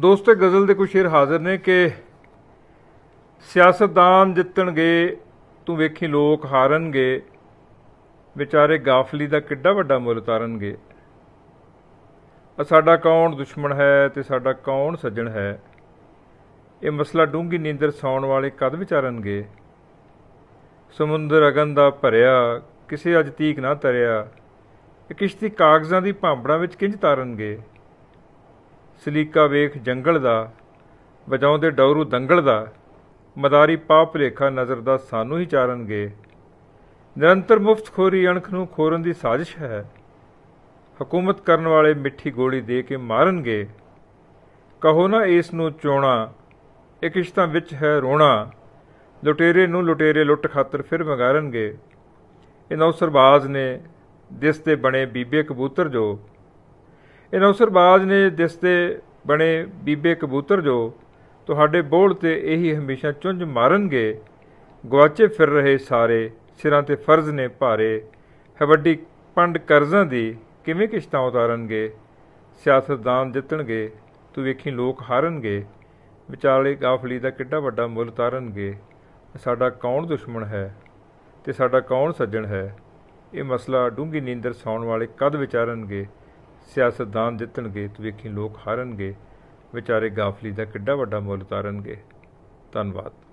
ਦੋਸਤੋ ਗਜ਼ਲ ਦੇ ਕੁਝ ਸ਼ੇਰ ਹਾਜ਼ਰ ਨੇ ਕਿ ਸਿਆਸਤਦਾਨ ਜਿੱਤਣਗੇ ਤੂੰ ਵੇਖੀ ਲੋਕ ਹਾਰਨਗੇ ਵਿਚਾਰੇ ਗਾਫਲੀ ਦਾ ਕਿੱਡਾ ਵੱਡਾ ਮੁੱਲ ਤਾਰਨਗੇ ਸਾਡਾ ਕੌਣ ਦੁਸ਼ਮਣ ਹੈ ਤੇ ਸਾਡਾ ਕੌਣ ਸੱਜਣ ਹੈ ਇਹ ਮਸਲਾ ਡੂੰਗੀ ਨੀਂਦਰ ਸੌਣ ਵਾਲੇ ਕਦ ਵਿਚਾਰਨਗੇ ਸਮੁੰਦਰ ਅਗਨ ਦਾ ਭਰਿਆ ਕਿਸੇ ਅਜ ਤੀਕ ਨਾ ਤਰਿਆ ਇਹ ਕਿਸ਼ਤੀ ਕਾਗਜ਼ਾਂ ਦੀ ਭਾਂਬੜਾ ਵਿੱਚ ਕਿੰਜ ਤਾਰਨਗੇ ਸਲੀਕਾ ਵੇਖ ਜੰਗਲ ਦਾ ਵਜਾਉਂਦੇ ਡੌਰੂ ਦੰਗਲ ਦਾ ਮਦਾਰੀ ਪਾਪ ਲੇਖਾ ਨਜ਼ਰ ਦਾ ਸਾਨੂੰ ਹੀ ਚਾਰਨਗੇ ਨਿਰੰਤਰ ਮੁਫਤ ਖੋਰੀ ਅਣਖ ਨੂੰ ਖੋਰਨ ਦੀ ਸਾਜ਼ਿਸ਼ ਹੈ ਹਕੂਮਤ ਕਰਨ ਵਾਲੇ ਮਿੱਠੀ ਗੋਲੀ ਦੇ ਕੇ ਮਾਰਨਗੇ ਕਹੋ ਨਾ ਇਸ ਨੂੰ ਚੋਣਾ ਇੱਕ ਇਸ਼ਤਾਂ ਵਿੱਚ ਹੈ ਰੋਣਾ ਲੁਟੇਰੇ ਨੂੰ ਲੁਟੇਰੇ ਲੁੱਟ ਖਾਤਰ ਫਿਰ ਮੰਗਾਰਨਗੇ ਇਹ ਨੌ ਸਰਬਾਜ਼ ਨੇ ਦਿਸ ਤੇ ਬਣੇ ਬੀਬੇ ਕਬੂਤਰ ਜੋ ਇਹ ਨੌਸਰਬਾਜ਼ ਨੇ ਦਿਸਦੇ ਬਣੇ ਬੀਬੇ ਕਬੂਤਰ ਜੋ ਤੁਹਾਡੇ ਬੋਲ ਤੇ ਇਹੀ ਹਮੇਸ਼ਾ ਚੁੰਝ ਮਾਰਨਗੇ ਗਵਾਚੇ ਫਿਰ ਰਹੇ ਸਾਰੇ ਸਿਰਾਂ ਤੇ ਫਰਜ਼ ਨੇ ਭਾਰੇ ਹੈ ਵੱਡੀ ਪੰਡ ਕਰਜ਼ਾਂ ਦੀ ਕਿਵੇਂ ਕਿਸ਼ਤਾਂ ਉਤਾਰਨਗੇ ਸਿਆਸਤਦਾਨ ਜਿੱਤਣਗੇ ਤੂੰ ਵੇਖੀ ਲੋਕ ਹਾਰਨਗੇ ਵਿਚਾਲੇ ਕਾਫਲੀ ਦਾ ਕਿੱਡਾ ਵੱਡਾ ਮੁੱਲ ਤਾਰਨਗੇ ਸਾਡਾ ਕੌਣ ਦੁਸ਼ਮਣ ਹੈ ਤੇ ਸਾਡਾ ਕੌਣ ਸੱਜਣ ਹੈ ਇਹ ਮਸਲਾ ਡੂੰਗੀ ਨੀਂਦਰ ਸੌਣ ਵਾਲੇ ਕਦ ਵਿਚਾਰਨਗੇ ਸਿਆਸਤਦਾਨ ਜਿੱਤਣਗੇ ਤੇ ਵੇਖੀ ਲੋਕ ਹਾਰਨਗੇ ਵਿਚਾਰੇ ਗਾਫਲੀ ਦਾ ਕਿੱਡਾ ਵੱਡਾ ਮੁੱਲ ਤਾਰਨਗੇ ਧੰਨਵਾਦ